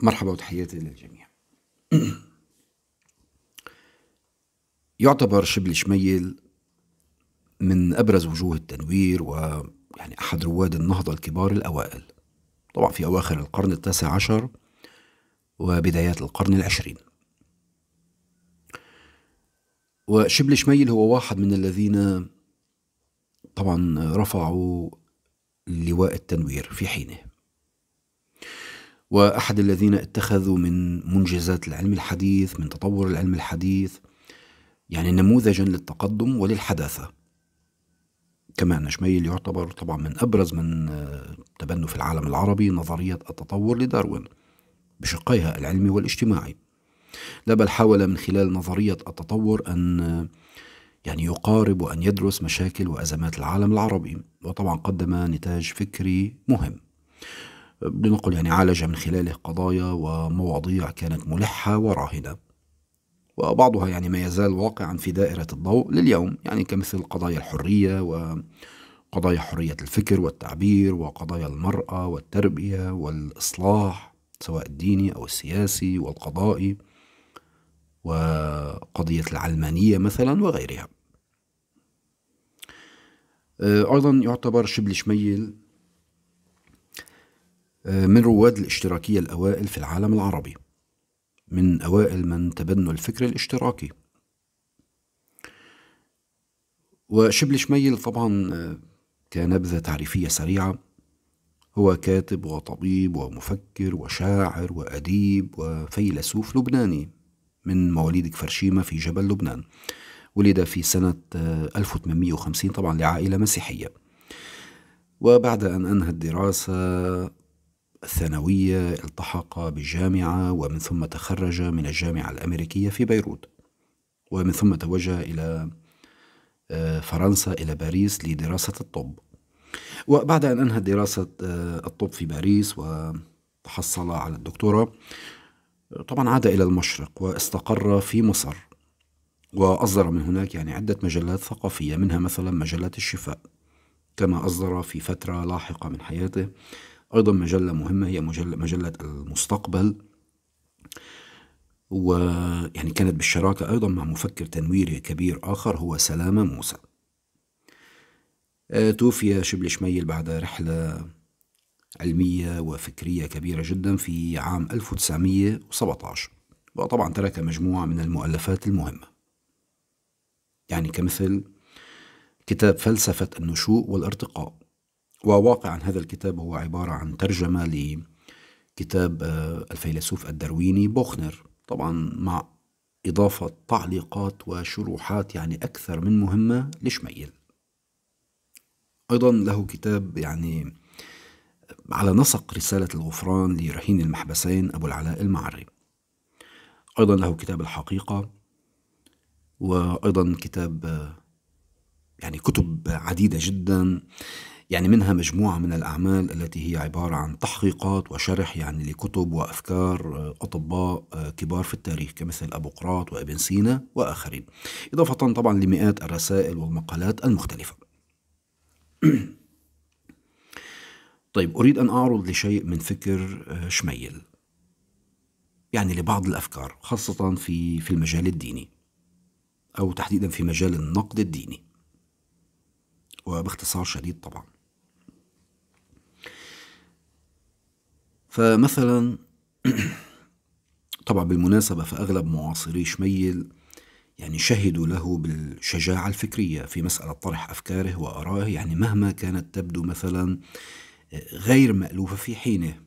مرحبا وتحياتي للجميع يعتبر شبل شميل من أبرز وجوه التنوير ويعني أحد رواد النهضة الكبار الأوائل طبعا في أواخر القرن التاسع عشر وبدايات القرن العشرين وشبل شميل هو واحد من الذين طبعا رفعوا لواء التنوير في حينه واحد الذين اتخذوا من منجزات العلم الحديث من تطور العلم الحديث يعني نموذجا للتقدم وللحداثه كما ان شميل يعتبر طبعا من ابرز من آه، تبنوا في العالم العربي نظريه التطور لداروين بشقيها العلمي والاجتماعي لا بل حاول من خلال نظريه التطور ان آه، يعني يقارب وان يدرس مشاكل وازمات العالم العربي وطبعا قدم نتاج فكري مهم لنقل يعني عالج من خلاله قضايا ومواضيع كانت ملحة وراهنة وبعضها يعني ما يزال واقعا في دائرة الضوء لليوم يعني كمثل قضايا الحرية وقضايا حرية الفكر والتعبير وقضايا المرأة والتربية والإصلاح سواء الديني أو السياسي والقضائي وقضية العلمانية مثلا وغيرها آه، أيضا يعتبر شبل شميل آه، من رواد الاشتراكية الأوائل في العالم العربي من أوائل من تبنوا الفكر الاشتراكي وشبل شميل طبعا آه، كنبذة تعريفية سريعة هو كاتب وطبيب ومفكر وشاعر وأديب وفيلسوف لبناني من مواليد كفرشيمة في جبل لبنان ولد في سنة 1850 آه، طبعا لعائلة مسيحية وبعد أن أنهى الدراسة الثانوية التحق بالجامعة ومن ثم تخرج من الجامعة الأمريكية في بيروت ومن ثم توجه إلى آه، فرنسا إلى باريس لدراسة الطب وبعد أن أنهى دراسة آه، الطب في باريس وتحصل على الدكتوراه طبعا عاد إلى المشرق واستقر في مصر وأصدر من هناك يعني عدة مجلات ثقافية منها مثلا مجلة الشفاء كما أصدر في فترة لاحقة من حياته أيضا مجلة مهمة هي مجلة, مجلة المستقبل ويعني كانت بالشراكة أيضا مع مفكر تنويري كبير آخر هو سلامة موسى آه، توفي شبل شميل بعد رحلة علمية وفكرية كبيرة جدا في عام 1917 وطبعا ترك مجموعة من المؤلفات المهمة يعني كمثل كتاب فلسفة النشوء والارتقاء وواقعا هذا الكتاب هو عبارة عن ترجمة لكتاب آه، الفيلسوف الدرويني بوخنر طبعا مع إضافة تعليقات وشروحات يعني أكثر من مهمة لشميل أيضا له كتاب يعني آه، على نسق رسالة الغفران لرهين المحبسين أبو العلاء المعري أيضا له كتاب الحقيقة وأيضا كتاب آه، يعني كتب عديدة جدا يعني منها مجموعة من الأعمال التي هي عبارة عن تحقيقات وشرح يعني لكتب وأفكار آه، أطباء آه، كبار في التاريخ كمثل أبو قراط وابن سينا وآخرين إضافة طبعا لمئات الرسائل والمقالات المختلفة طيب أريد أن أعرض لشيء من فكر آه، شميل يعني لبعض الأفكار خاصة في في المجال الديني أو تحديدا في مجال النقد الديني وباختصار شديد طبعا فمثلا طبعا بالمناسبة فأغلب معاصري شميل يعني شهدوا له بالشجاعة الفكرية في مسألة طرح أفكاره وآرائه يعني مهما كانت تبدو مثلا غير مألوفة في حينه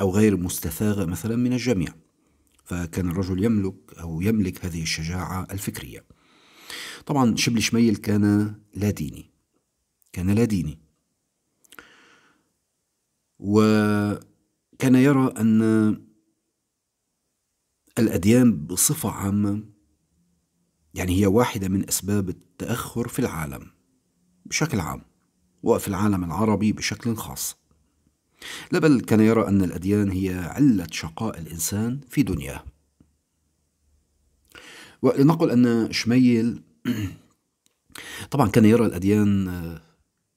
أو غير مستثاغة مثلا من الجميع فكان الرجل يملك أو يملك هذه الشجاعة الفكرية طبعا شبل شميل كان لا ديني كان لا ديني و كان يرى أن الأديان بصفة عامة يعني هي واحدة من أسباب التأخر في العالم بشكل عام وفي العالم العربي بشكل خاص لا بل كان يرى أن الأديان هي علة شقاء الإنسان في دنياه ولنقل أن شميل طبعا كان يرى الأديان آه،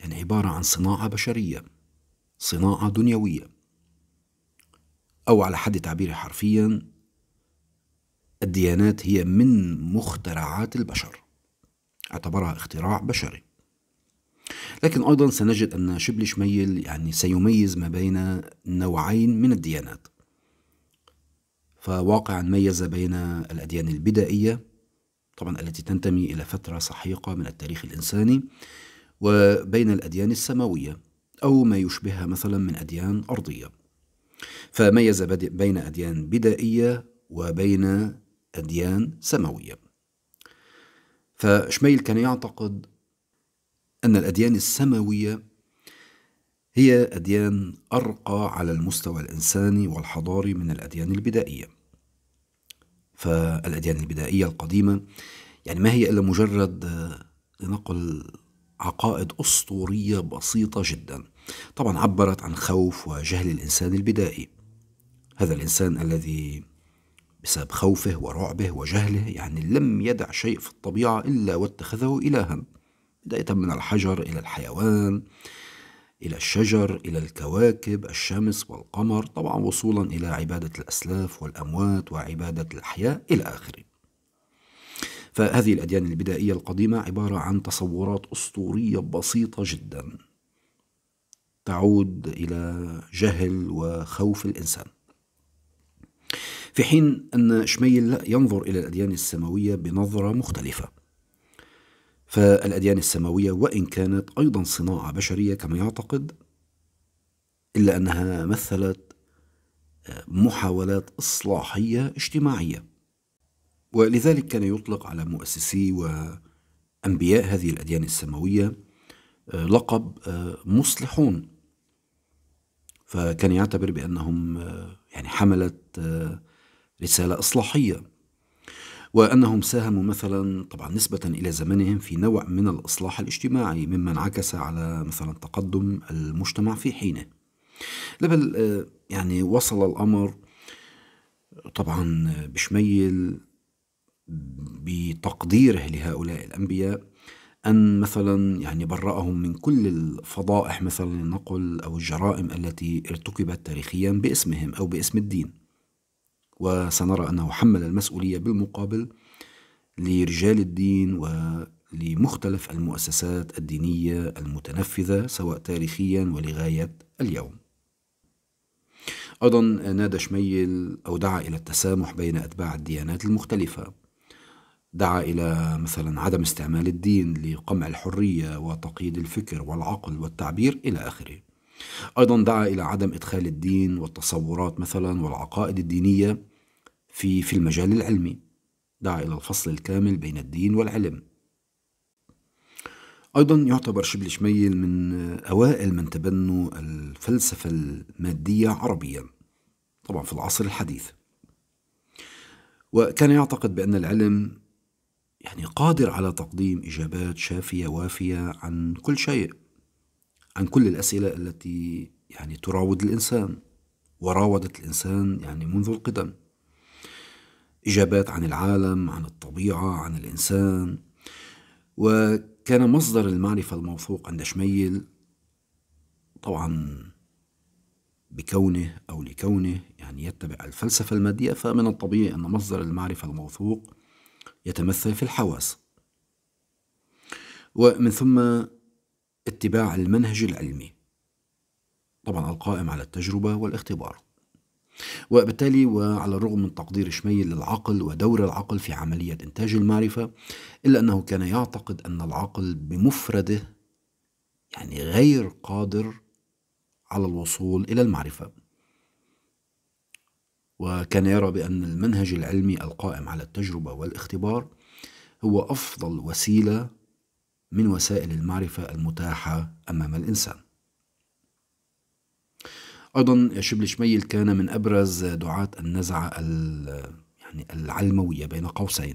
يعني عبارة عن صناعة بشرية صناعة دنيوية أو على حد تعبيري حرفيا الديانات هي من مخترعات البشر اعتبرها اختراع بشري لكن أيضا سنجد أن شبل شميل يعني سيميز ما بين نوعين من الديانات فواقعا ميز بين الأديان البدائية طبعا التي تنتمي إلى فترة سحيقة من التاريخ الإنساني وبين الأديان السماوية أو ما يشبهها مثلا من أديان أرضية فميز بين أديان بدائية وبين أديان سماوية فشميل كان يعتقد أن الأديان السماوية هي أديان أرقى على المستوى الإنساني والحضاري من الأديان البدائية فالأديان البدائية القديمة يعني ما هي إلا مجرد آه، لنقل عقائد اسطوريه بسيطه جدا طبعا عبرت عن خوف وجهل الانسان البدائي هذا الانسان الذي بسبب خوفه ورعبه وجهله يعني لم يدع شيء في الطبيعه الا واتخذه الها بدايه من الحجر الى الحيوان الى الشجر الى الكواكب الشمس والقمر طبعا وصولا الى عباده الاسلاف والاموات وعباده الاحياء الى اخره فهذه الأديان البدائية القديمة عبارة عن تصورات أسطورية بسيطة جدا تعود إلى جهل وخوف الإنسان في حين أن شميل ينظر إلى الأديان السماوية بنظرة مختلفة فالأديان السماوية وإن كانت أيضا صناعة بشرية كما يعتقد إلا أنها مثلت محاولات إصلاحية اجتماعية ولذلك كان يطلق على مؤسسي وأنبياء هذه الأديان السماوية آه، لقب آه، مصلحون فكان يعتبر بأنهم آه، يعني حملة رسالة إصلاحية وأنهم ساهموا مثلا طبعا نسبة إلى زمنهم في نوع من الإصلاح الاجتماعي مما انعكس على مثلا تقدم المجتمع في حينه بل يعني وصل الأمر طبعا بشميل بتقديره لهؤلاء الأنبياء أن مثلا يعني برأهم من كل الفضائح مثلا لنقل أو الجرائم التي ارتكبت تاريخيا باسمهم أو باسم الدين وسنرى أنه حمل المسؤولية بالمقابل لرجال الدين ولمختلف المؤسسات الدينية المتنفذة سواء تاريخيا ولغاية اليوم أيضا نادى شميل أو دعا إلى التسامح بين أتباع الديانات المختلفة دعا الى مثلا عدم استعمال الدين لقمع الحريه وتقييد الفكر والعقل والتعبير الى اخره. ايضا دعا الى عدم ادخال الدين والتصورات مثلا والعقائد الدينيه في في المجال العلمي. دعا الى الفصل الكامل بين الدين والعلم. ايضا يعتبر شبل شميل من اوائل من تبنوا الفلسفه الماديه عربيا. طبعا في العصر الحديث. وكان يعتقد بأن العلم يعني قادر على تقديم إجابات شافية وافية عن كل شيء عن كل الأسئلة التي يعني تراود الإنسان وراودت الإنسان يعني منذ القدم إجابات عن العالم عن الطبيعة عن الإنسان وكان مصدر المعرفة الموثوق عند شميل طبعا بكونه أو لكونه يعني يتبع الفلسفة المادية فمن الطبيعي أن مصدر المعرفة الموثوق يتمثل في الحواس ومن ثم اتباع المنهج العلمي طبعا القائم على التجربة والاختبار وبالتالي وعلى الرغم من تقدير شميل للعقل ودور العقل في عملية إنتاج المعرفة إلا أنه كان يعتقد أن العقل بمفرده يعني غير قادر على الوصول إلى المعرفة وكان يرى بأن المنهج العلمي القائم على التجربة والاختبار هو أفضل وسيلة من وسائل المعرفة المتاحة أمام الإنسان. أيضا شبل شميل كان من أبرز دعاة النزعة يعني العلموية بين قوسين.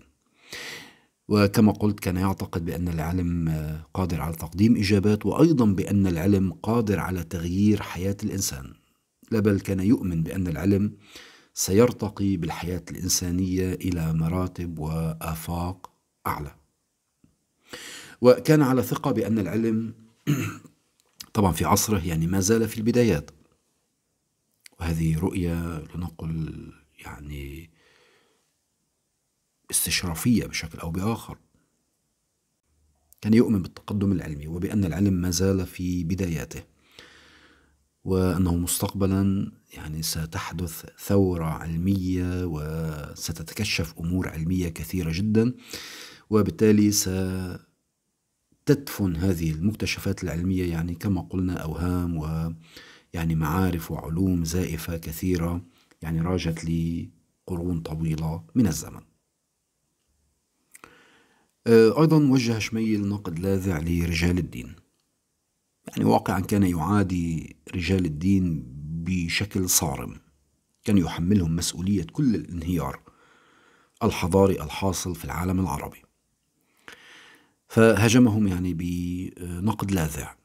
وكما قلت كان يعتقد بأن العلم قادر على تقديم إجابات وأيضا بأن العلم قادر على تغيير حياة الإنسان لا بل كان يؤمن بأن العلم سيرتقي بالحياة الإنسانية إلى مراتب وآفاق أعلى وكان على ثقة بأن العلم طبعا في عصره يعني ما زال في البدايات وهذه رؤية لنقل يعني استشرافية بشكل أو بآخر كان يؤمن بالتقدم العلمي وبأن العلم ما زال في بداياته وأنه مستقبلا يعني ستحدث ثورة علمية وستتكشف أمور علمية كثيرة جدا وبالتالي ستدفن هذه المكتشفات العلمية يعني كما قلنا أوهام ويعني معارف وعلوم زائفة كثيرة يعني راجت لقرون طويلة من الزمن أيضا وجه شميل نقد لاذع لرجال الدين يعني واقعا كان يعادي رجال الدين بشكل صارم كان يحملهم مسؤولية كل الانهيار الحضاري الحاصل في العالم العربي فهاجمهم يعني بنقد لاذع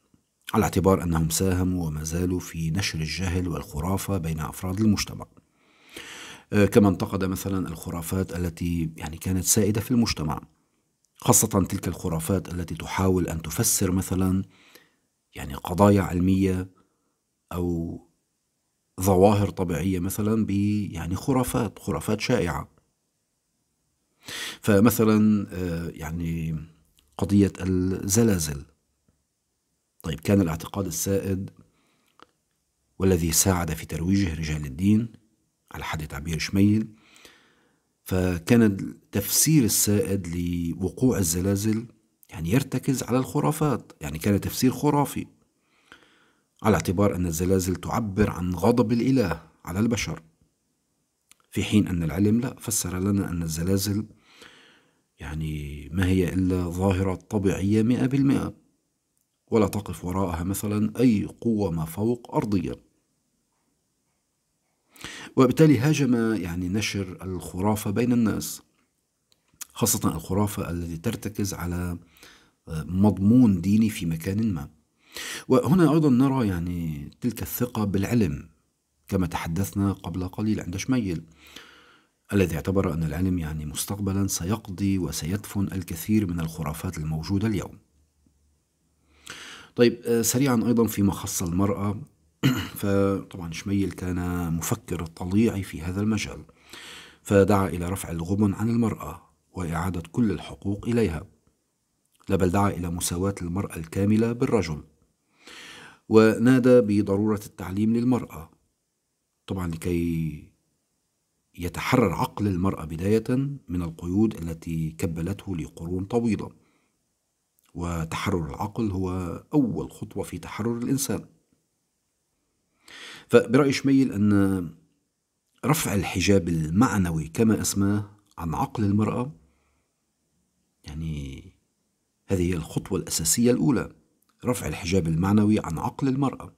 على اعتبار أنهم ساهموا وما زالوا في نشر الجهل والخرافة بين أفراد المجتمع آه، كما انتقد مثلا الخرافات التي يعني كانت سائدة في المجتمع خاصة تلك الخرافات التي تحاول أن تفسر مثلا يعني قضايا علمية أو ظواهر طبيعية مثلا ب يعني خرافات خرافات شائعة فمثلا آه، يعني قضية الزلازل طيب كان الاعتقاد السائد والذي ساعد في ترويجه رجال الدين على حد تعبير شميل فكان التفسير السائد لوقوع الزلازل يعني يرتكز على الخرافات يعني كان تفسير خرافي على اعتبار أن الزلازل تعبر عن غضب الإله على البشر في حين أن العلم لا فسر لنا أن الزلازل يعني ما هي إلا ظاهرة طبيعية مئة بالمئة ولا تقف وراءها مثلا أي قوة ما فوق أرضية وبالتالي هاجم يعني نشر الخرافة بين الناس خاصة الخرافة التي ترتكز على مضمون ديني في مكان ما وهنا أيضا نرى يعني تلك الثقة بالعلم كما تحدثنا قبل قليل عند شميل الذي اعتبر أن العلم يعني مستقبلا سيقضي وسيدفن الكثير من الخرافات الموجودة اليوم طيب آه، سريعا أيضا فيما خص المرأة فطبعا شميل كان مفكر طليعي في هذا المجال فدعا إلى رفع الغبن عن المرأة وإعادة كل الحقوق إليها لا بل دعا إلى مساواة المرأة الكاملة بالرجل ونادى بضرورة التعليم للمرأة طبعا لكي يتحرر عقل المرأة بداية من القيود التي كبلته لقرون طويلة وتحرر العقل هو أول خطوة في تحرر الإنسان فبرأي شميل أن رفع الحجاب المعنوي كما أسماه عن عقل المرأة يعني هذه هي الخطوة الأساسية الأولى رفع الحجاب المعنوي عن عقل المرأة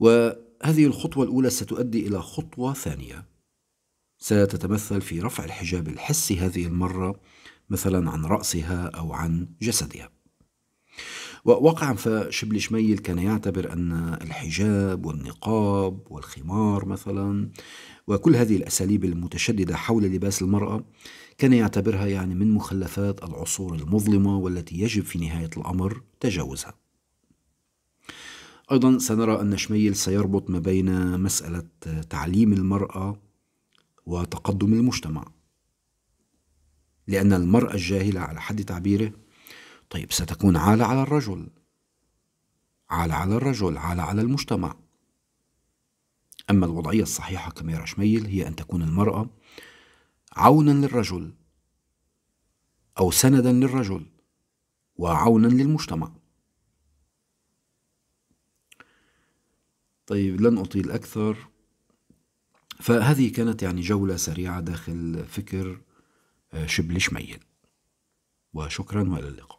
وهذه الخطوة الأولى ستؤدي إلى خطوة ثانية ستتمثل في رفع الحجاب الحسي هذه المرة مثلا عن رأسها أو عن جسدها وواقعا فشبل شميل كان يعتبر أن الحجاب والنقاب والخمار مثلا وكل هذه الأساليب المتشددة حول لباس المرأة كان يعتبرها يعني من مخلفات العصور المظلمة والتي يجب في نهاية الأمر تجاوزها أيضا سنرى أن شميل سيربط ما بين مسألة تعليم المرأة وتقدم المجتمع لأن المرأة الجاهلة على حد تعبيره طيب ستكون عالة على الرجل عالة على الرجل عالة على المجتمع أما الوضعية الصحيحة كما يرى شميل هي أن تكون المرأة عونا للرجل أو سندا للرجل وعونا للمجتمع طيب لن أطيل أكثر فهذه كانت يعني جولة سريعة داخل فكر آه، شبل شميل وشكرا وإلى اللقاء